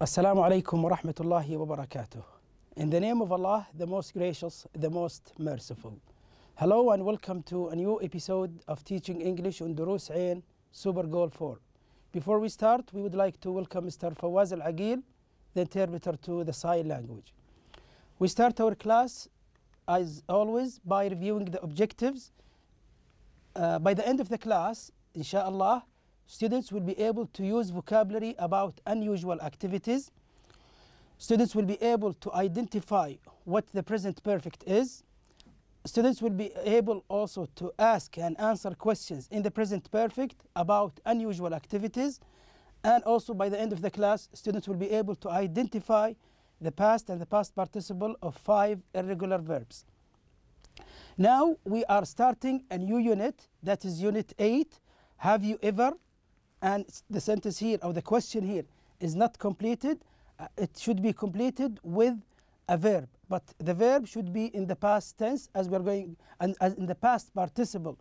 Assalamu alaikum wa rahmatullahi wa barakatuh. In the name of Allah, the most gracious, the most merciful. Hello and welcome to a new episode of Teaching English on Durus Ain Super Goal 4. Before we start, we would like to welcome Mr. Fawaz Al Agil, the interpreter to the sign language. We start our class, as always, by reviewing the objectives. Uh, by the end of the class, inshallah, Students will be able to use vocabulary about unusual activities. Students will be able to identify what the present perfect is. Students will be able also to ask and answer questions in the present perfect about unusual activities. And also by the end of the class, students will be able to identify the past and the past participle of five irregular verbs. Now we are starting a new unit, that is Unit 8, Have You Ever? and the sentence here or the question here is not completed, uh, it should be completed with a verb. But the verb should be in the past tense as we're going, and as in the past participle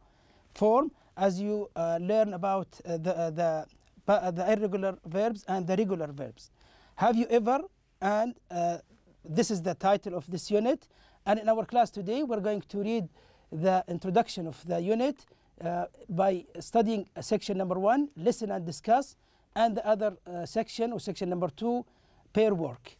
form, as you uh, learn about uh, the, uh, the, uh, the, irregular verbs and the regular verbs. Have you ever, and uh, this is the title of this unit, and in our class today we're going to read the introduction of the unit, uh, by studying section number one, listen and discuss, and the other uh, section, or section number two, pair work.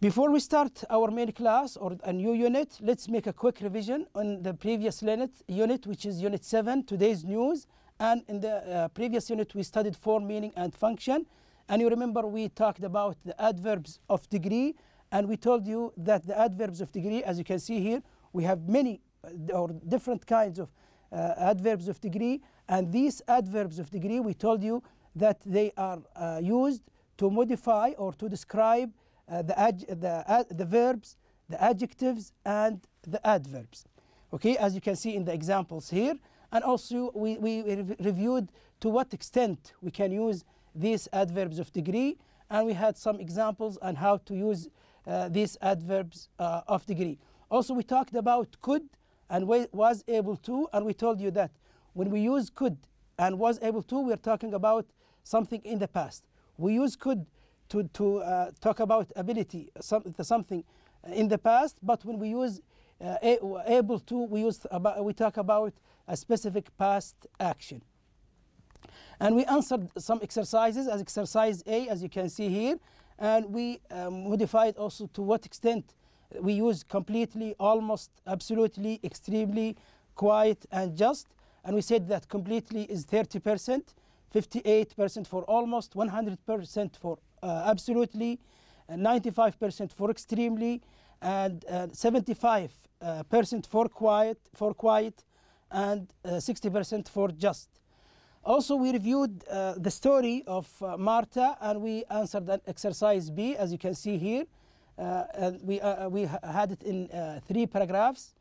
Before we start our main class or a new unit, let's make a quick revision on the previous unit, which is unit 7, today's news. And in the uh, previous unit, we studied form, meaning, and function. And you remember we talked about the adverbs of degree, and we told you that the adverbs of degree, as you can see here, we have many uh, or different kinds of uh, adverbs of degree and these adverbs of degree we told you that they are uh, used to modify or to describe uh, the, the, the verbs, the adjectives and the adverbs. Okay, as you can see in the examples here and also we, we reviewed to what extent we can use these adverbs of degree and we had some examples on how to use uh, these adverbs uh, of degree. Also we talked about could and was able to, and we told you that when we use could and was able to, we're talking about something in the past. We use could to, to uh, talk about ability, some, something in the past, but when we use uh, able to, we, use about, we talk about a specific past action. And we answered some exercises as exercise A, as you can see here, and we um, modified also to what extent we used completely, almost, absolutely, extremely, quiet, and just. And we said that completely is 30%, 58% for almost, 100% for uh, absolutely, 95% for extremely, and 75% uh, uh, for quiet, for quiet, and 60% uh, for just. Also, we reviewed uh, the story of uh, Marta, and we answered an exercise B, as you can see here. Uh, we, uh, uh, we had it in three paragraphs.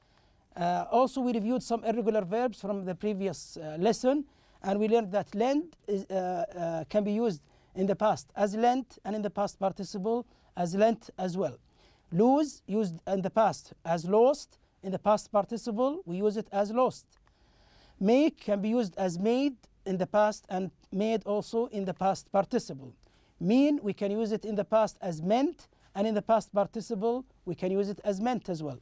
also, we reviewed some irregular verbs from the previous lesson, and we learned that lend is, can be used in the past as lent and in the past participle as lent as well. Lose used in the past as lost, in the past participle we use it as lost. Make can be used as made in the past and made also in the past participle. Mean we can use it in the past as meant and in the past participle, we can use it as meant as well.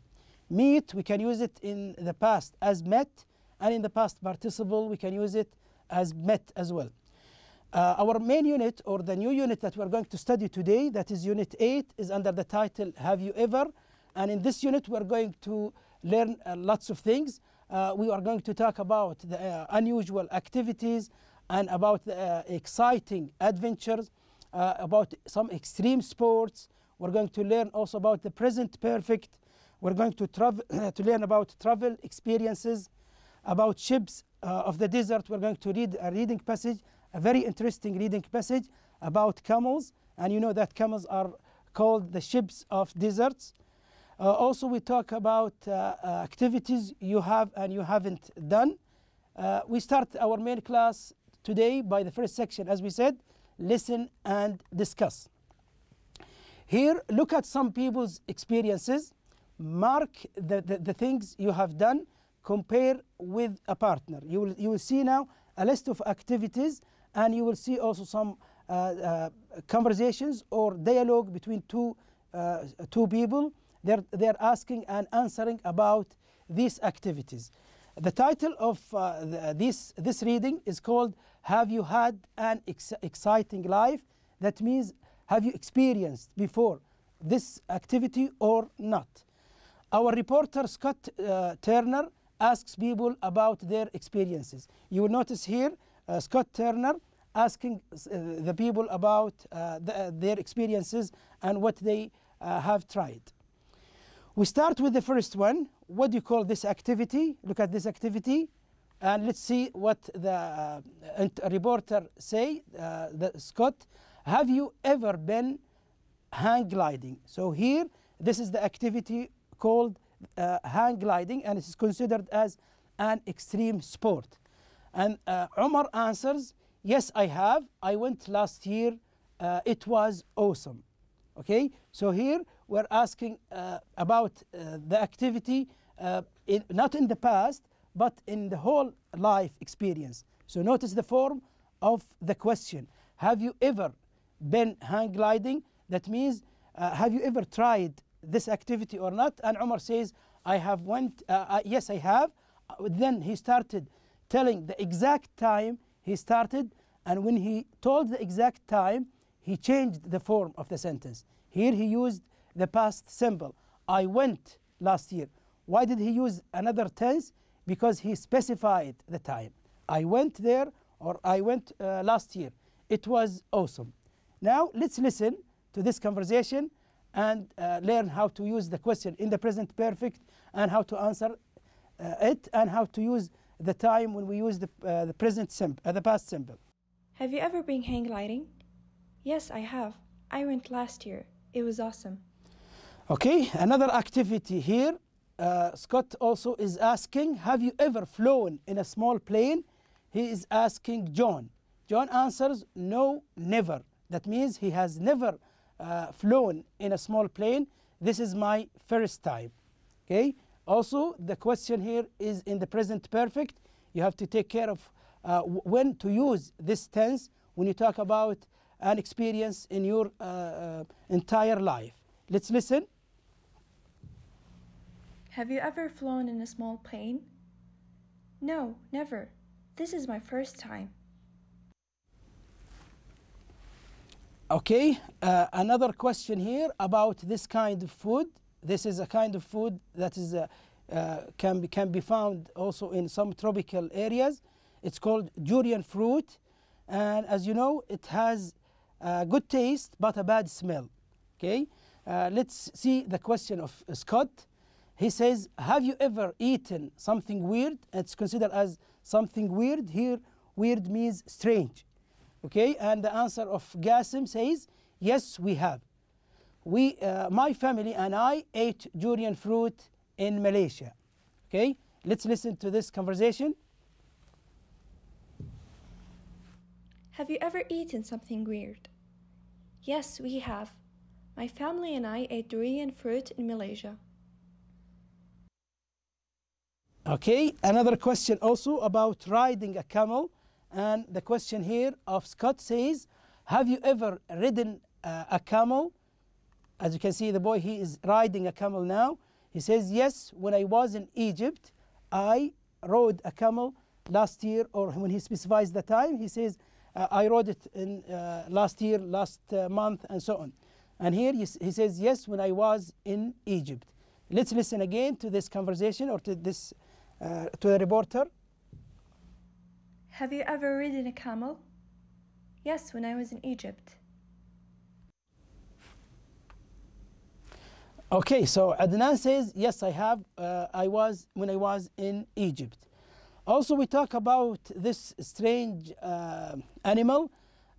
Meet, we can use it in the past as met, and in the past participle, we can use it as met as well. Uh, our main unit or the new unit that we're going to study today, that is Unit 8, is under the title Have You Ever? And in this unit, we're going to learn uh, lots of things. Uh, we are going to talk about the uh, unusual activities and about the uh, exciting adventures, uh, about some extreme sports, we're going to learn also about the present perfect. We're going to, travel, to learn about travel experiences, about ships uh, of the desert. We're going to read a reading passage, a very interesting reading passage about camels. And you know that camels are called the ships of deserts. Uh, also, we talk about uh, uh activities you have and you haven't done. Uh, we start our main class today by the first section, as we said, listen and discuss. Here, look at some people's experiences, mark the, the, the things you have done, compare with a partner. You will, you will see now a list of activities and you will see also some uh, uh, conversations or dialogue between two, uh, two people. They're, they're asking and answering about these activities. The title of uh, the, this, this reading is called Have You Had an Ex Exciting Life? That means have you experienced before this activity or not? Our reporter Scott uh, Turner asks people about their experiences. You will notice here uh, Scott Turner asking uh, the people about uh, the, uh, their experiences and what they uh, have tried. We start with the first one. What do you call this activity? Look at this activity and let's see what the reporter say, the Scott have you ever been hang gliding? So here, this is the activity called uh, hang gliding, and it is considered as an extreme sport. And uh, Omar answers, yes, I have. I went last year. Uh, it was awesome. Okay, so here we're asking uh, about uh, the activity, uh, in, not in the past, but in the whole life experience. So notice the form of the question. Have you ever been hang gliding. That means, uh, have you ever tried this activity or not? And Umar says, I have went, uh, yes, I have. Uh, then he started telling the exact time he started. And when he told the exact time, he changed the form of the sentence. Here he used the past simple. I went last year. Why did he use another tense? Because he specified the time. I went there or I went uh, last year. It was awesome. Now let's listen to this conversation and uh, learn how to use the question in the present perfect and how to answer uh, it and how to use the time when we use the, uh, the present simple, uh, the past simple. Have you ever been hang gliding? Yes, I have. I went last year. It was awesome. Okay, another activity here. Uh, Scott also is asking, have you ever flown in a small plane? He is asking John. John answers, no, never. That means he has never uh, flown in a small plane. This is my first time. Okay. Also, the question here is in the present perfect. You have to take care of uh, when to use this tense when you talk about an experience in your uh, uh, entire life. Let's listen. Have you ever flown in a small plane? No, never. This is my first time. Okay, uh, another question here about this kind of food. This is a kind of food that is uh, uh, can be can be found also in some tropical areas. It's called durian fruit, and as you know, it has a good taste but a bad smell. Okay, uh, let's see the question of Scott. He says, "Have you ever eaten something weird?" It's considered as something weird. Here, weird means strange. Okay, and the answer of Gasim says, yes, we have. We, uh, my family and I ate durian fruit in Malaysia. Okay, let's listen to this conversation. Have you ever eaten something weird? Yes, we have. My family and I ate durian fruit in Malaysia. Okay, another question also about riding a camel. And the question here of Scott says, have you ever ridden uh, a camel? As you can see, the boy, he is riding a camel now. He says, yes, when I was in Egypt, I rode a camel last year, or when he specifies the time, he says, uh, I rode it in uh, last year, last uh, month, and so on. And here he says, yes, when I was in Egypt. Let's listen again to this conversation or to this, uh, to the reporter. Have you ever ridden a camel? Yes, when I was in Egypt. Okay, so Adnan says, yes, I have. Uh, I was when I was in Egypt. Also, we talk about this strange uh, animal.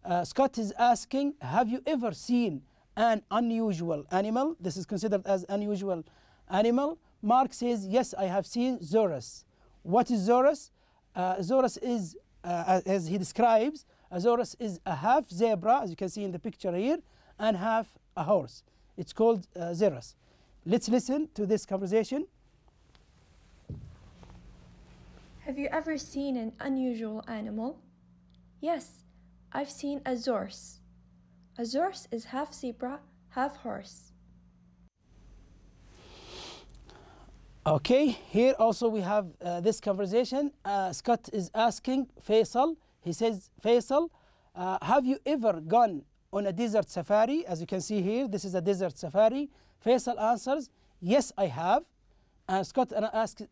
Uh, Scott is asking, have you ever seen an unusual animal? This is considered as unusual animal. Mark says, yes, I have seen Zorus. What is Zorus? Uh, Zorus is uh, uh, as he describes, Azorus is a half zebra, as you can see in the picture here, and half a horse. It's called uh, Zerus. Let's listen to this conversation. Have you ever seen an unusual animal? Yes, I've seen a zorse. A zorse is half zebra, half horse. Okay, here also we have uh, this conversation. Uh, Scott is asking Faisal, he says, Faisal, uh, have you ever gone on a desert safari? As you can see here, this is a desert safari. Faisal answers, yes, I have. And uh, Scott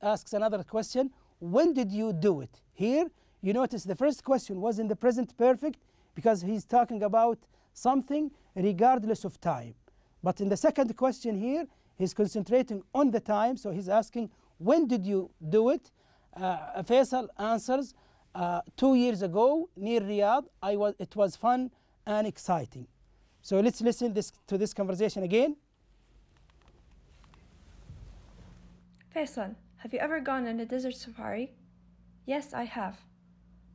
asks another question, when did you do it? Here, you notice the first question was in the present perfect because he's talking about something regardless of time. But in the second question here, He's concentrating on the time, so he's asking, when did you do it? Uh, Faisal answers, uh, two years ago near Riyadh, I was, it was fun and exciting. So let's listen this, to this conversation again. Faisal, have you ever gone on a desert safari? Yes, I have.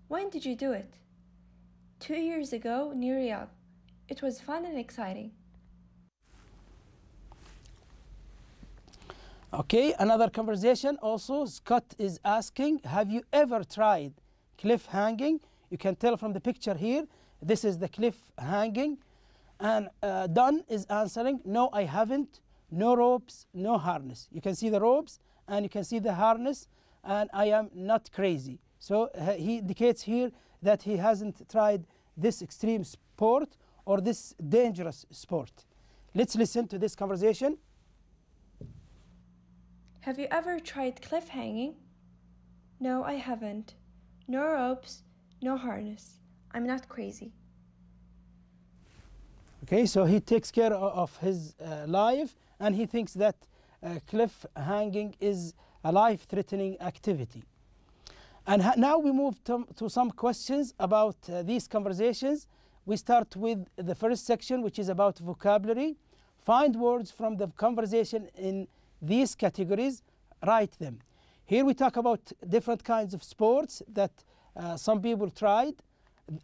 When did you do it? Two years ago near Riyadh. It was fun and exciting. Okay, another conversation also, Scott is asking, have you ever tried cliff hanging? You can tell from the picture here, this is the cliff hanging. And uh, Don is answering, no, I haven't. No ropes, no harness. You can see the ropes and you can see the harness and I am not crazy. So uh, he indicates here that he hasn't tried this extreme sport or this dangerous sport. Let's listen to this conversation. Have you ever tried cliff hanging? No, I haven't. No ropes, no harness. I'm not crazy. Okay, so he takes care of his uh, life and he thinks that uh, cliff hanging is a life threatening activity. And now we move to, to some questions about uh, these conversations. We start with the first section, which is about vocabulary. Find words from the conversation in these categories, write them. Here we talk about different kinds of sports that uh, some people tried,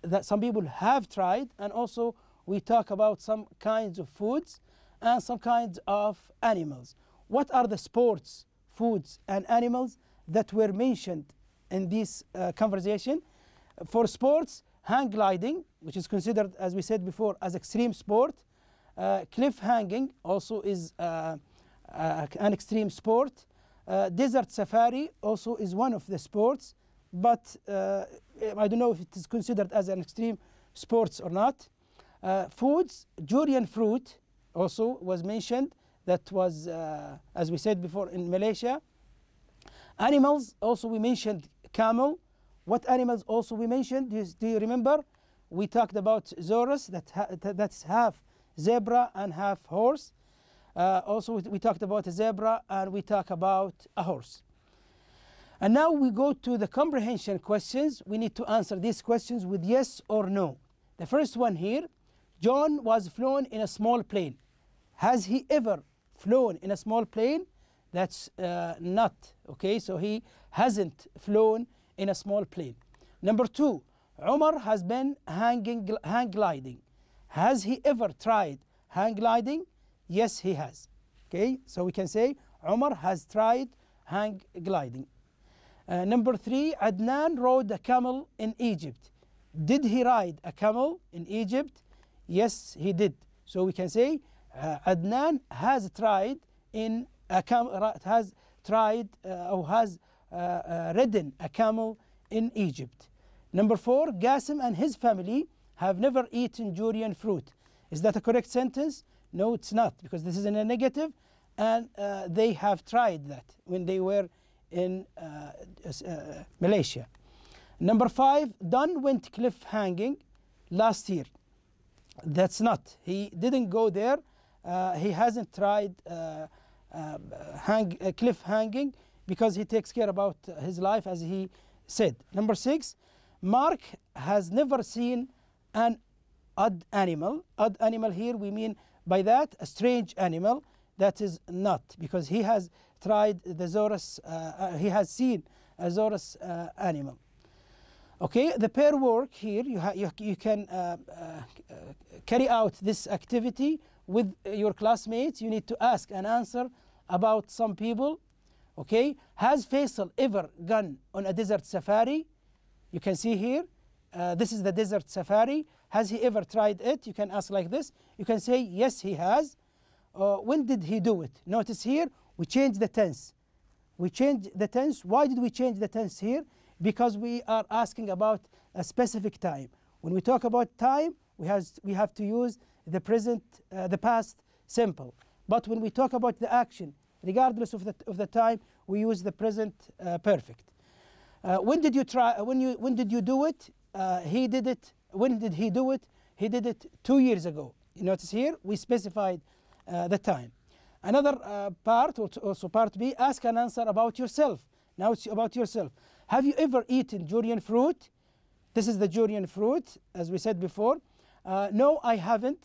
that some people have tried, and also we talk about some kinds of foods and some kinds of animals. What are the sports, foods, and animals that were mentioned in this uh, conversation? For sports, hang gliding, which is considered, as we said before, as extreme sport. Uh, cliff hanging also is uh, uh, an extreme sport. Uh, desert safari also is one of the sports, but uh, I don't know if it is considered as an extreme sports or not. foods, durian fruit also was mentioned. That was, as we said before, in Malaysia. Animals, also we mentioned camel. What animals also we mentioned, do you, do you remember? We talked about Zorus, that ha that's half zebra and half horse. Uh, also, we talked about a zebra and we talk about a horse. And now we go to the comprehension questions. We need to answer these questions with yes or no. The first one here, John was flown in a small plane. Has he ever flown in a small plane? That's uh, not, okay? So he hasn't flown in a small plane. Number two, Omar has been hanging, hang gliding. Has he ever tried hang gliding? Yes, he has. Okay, so we can say Omar has tried hang gliding. Uh, number three, Adnan rode a camel in Egypt. Did he ride a camel in Egypt? Yes, he did. So we can say uh, Adnan has tried in a camel has tried uh, or has uh, uh, ridden a camel in Egypt. Number four, Gassim and his family have never eaten durian fruit. Is that a correct sentence? No, it's not, because this is in a negative, and uh, they have tried that when they were in uh, uh, Malaysia. Number five, Dunn went cliff hanging last year. That's not. He didn't go there. Uh, he hasn't tried uh, uh, hang, cliff hanging because he takes care about his life, as he said. Number six, Mark has never seen an odd animal. Odd animal here, we mean by that a strange animal that is not because he has tried the zorus uh, uh, he has seen a zorus uh, animal okay the pair work here you, you, you can uh, uh, carry out this activity with your classmates you need to ask and answer about some people okay has faisal ever gone on a desert safari you can see here uh, this is the desert safari. Has he ever tried it? You can ask like this. You can say, yes, he has. Uh, when did he do it? Notice here, we change the tense. We change the tense. Why did we change the tense here? Because we are asking about a specific time. When we talk about time, we, has, we have to use the present, uh, the past simple. But when we talk about the action, regardless of the, of the time, we use the present uh, perfect. Uh, when did you try? When you when did you do it? uh, he did it, when did he do it? He did it two years ago. You notice here, we specified uh, the time. Another uh, part, also part B, ask an answer about yourself. Now it's about yourself. Have you ever eaten durian fruit? This is the durian fruit, as we said before. Uh, no, I haven't.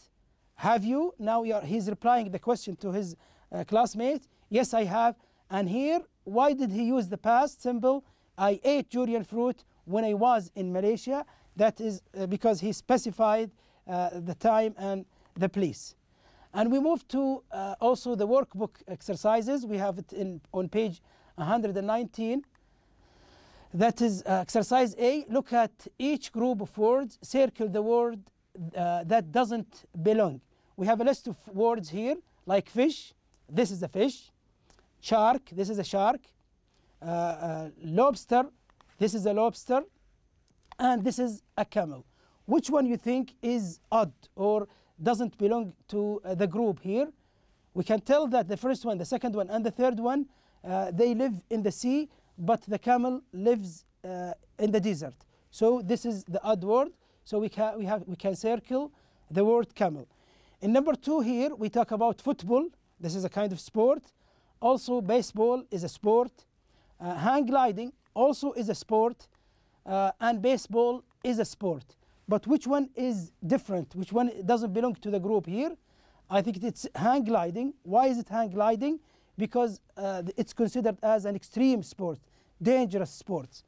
Have you? Now you are, he's replying the question to his uh, classmate. Yes, I have. And here, why did he use the past symbol? I ate durian fruit when I was in Malaysia. That is uh, because he specified uh, the time and the place. And we move to uh, also the workbook exercises. We have it in, on page 119. That is exercise A. Look at each group of words. Circle the word uh, that doesn't belong. We have a list of words here, like fish. This is a fish. Shark. This is a shark. Uh, uh, lobster. This is a lobster and this is a camel. Which one you think is odd or doesn't belong to uh, the group here? We can tell that the first one, the second one, and the third one, uh, they live in the sea, but the camel lives uh, in the desert. So this is the odd word. So we can we have we can circle the word camel. In number two here, we talk about football. This is a kind of sport. Also, baseball is a sport. Uh, hang gliding also is a sport uh, and baseball is a sport. But which one is different? Which one doesn't belong to the group here? I think it's hang gliding. Why is it hang gliding? Because uh, it's considered as an extreme sport, dangerous sports.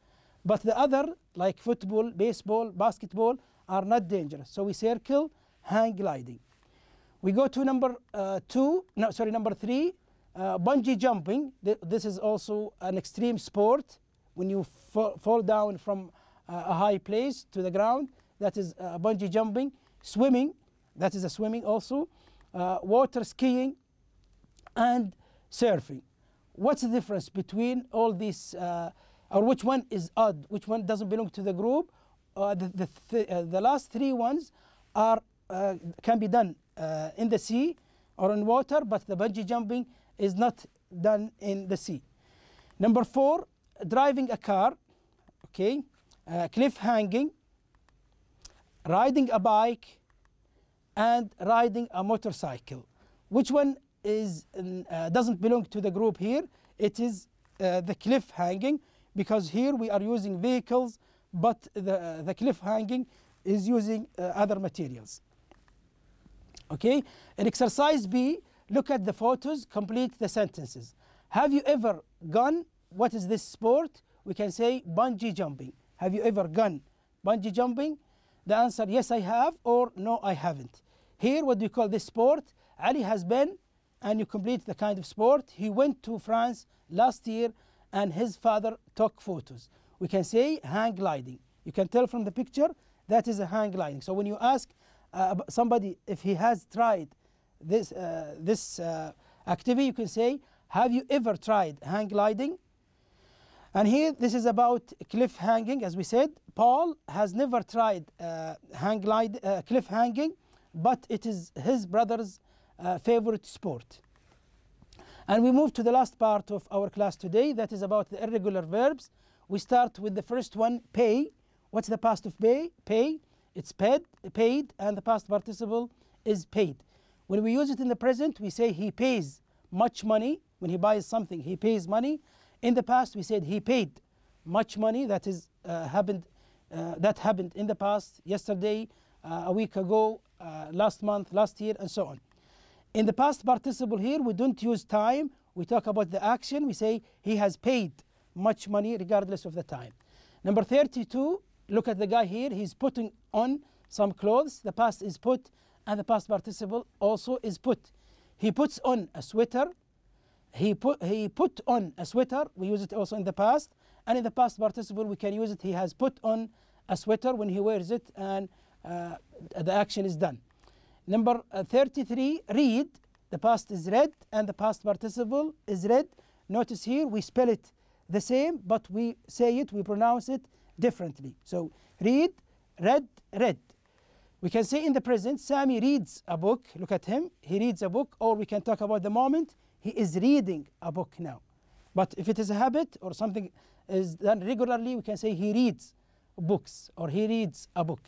But the other, like football, baseball, basketball, are not dangerous. So we circle hang gliding. We go to number uh, two, no, sorry, number three, uh, bungee jumping. Th this is also an extreme sport when you fall, fall down from uh, a high place to the ground, that is uh, bungee jumping, swimming, that is a swimming also, uh, water skiing, and surfing. What's the difference between all these, uh, or which one is odd, which one doesn't belong to the group? Uh, the, the, th uh, the last three ones are can be done in the sea or in water, but the bungee jumping is not done in the sea. Number four, driving a car, okay, uh, cliff hanging, riding a bike, and riding a motorcycle. Which one is uh, doesn't belong to the group here? It is uh, the cliff hanging because here we are using vehicles, but the, the cliff hanging is using uh, other materials. Okay, in exercise B, look at the photos, complete the sentences. Have you ever gone what is this sport? We can say bungee jumping. Have you ever gone bungee jumping? The answer, yes, I have, or no, I haven't. Here, what do you call this sport? Ali has been, and you complete the kind of sport. He went to France last year, and his father took photos. We can say hang gliding. You can tell from the picture that is a hang gliding. So when you ask uh, somebody if he has tried this, uh, this uh, activity, you can say, have you ever tried hang gliding? And here, this is about cliff hanging, as we said. Paul has never tried uh, hang glide, uh, cliff hanging, but it is his brother's uh, favorite sport. And we move to the last part of our class today, that is about the irregular verbs. We start with the first one, pay. What's the past of pay? Pay. It's paid, paid, and the past participle is paid. When we use it in the present, we say he pays much money. When he buys something, he pays money. In the past, we said he paid much money that is uh, happened uh, that happened in the past, yesterday, uh, a week ago, uh, last month, last year, and so on. In the past participle here, we don't use time. We talk about the action. We say he has paid much money regardless of the time. Number 32, look at the guy here. He's putting on some clothes. The past is put, and the past participle also is put. He puts on a sweater he put he put on a sweater we use it also in the past and in the past participle we can use it he has put on a sweater when he wears it and uh, the action is done number uh, 33 read the past is read and the past participle is read notice here we spell it the same but we say it we pronounce it differently so read read read we can say in the present Sami reads a book look at him he reads a book or we can talk about the moment he is reading a book now. But if it is a habit or something is done regularly, we can say he reads books or he reads a book.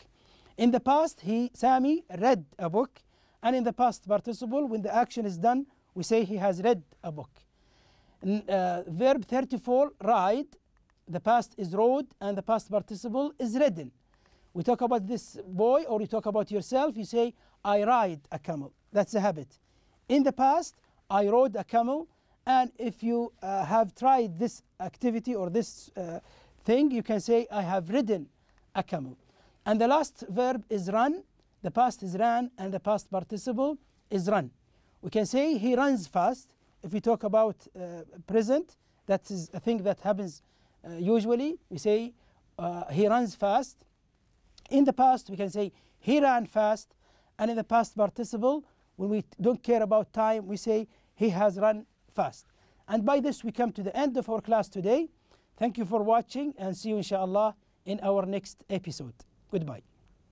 In the past, he, Sami, read a book. And in the past participle, when the action is done, we say he has read a book. Uh, verb 34, ride, the past is rode and the past participle is ridden. We talk about this boy or you talk about yourself, you say, I ride a camel. That's a habit. In the past, I rode a camel. And if you uh, have tried this activity or this uh, thing, you can say, I have ridden a camel. And the last verb is run. The past is ran, and the past participle is run. We can say he runs fast. If we talk about uh, present, that is a thing that happens uh, usually. We say uh, he runs fast. In the past, we can say he ran fast. And in the past participle, when we don't care about time, we say he has run fast. And by this, we come to the end of our class today. Thank you for watching and see you, inshallah, in our next episode. Goodbye.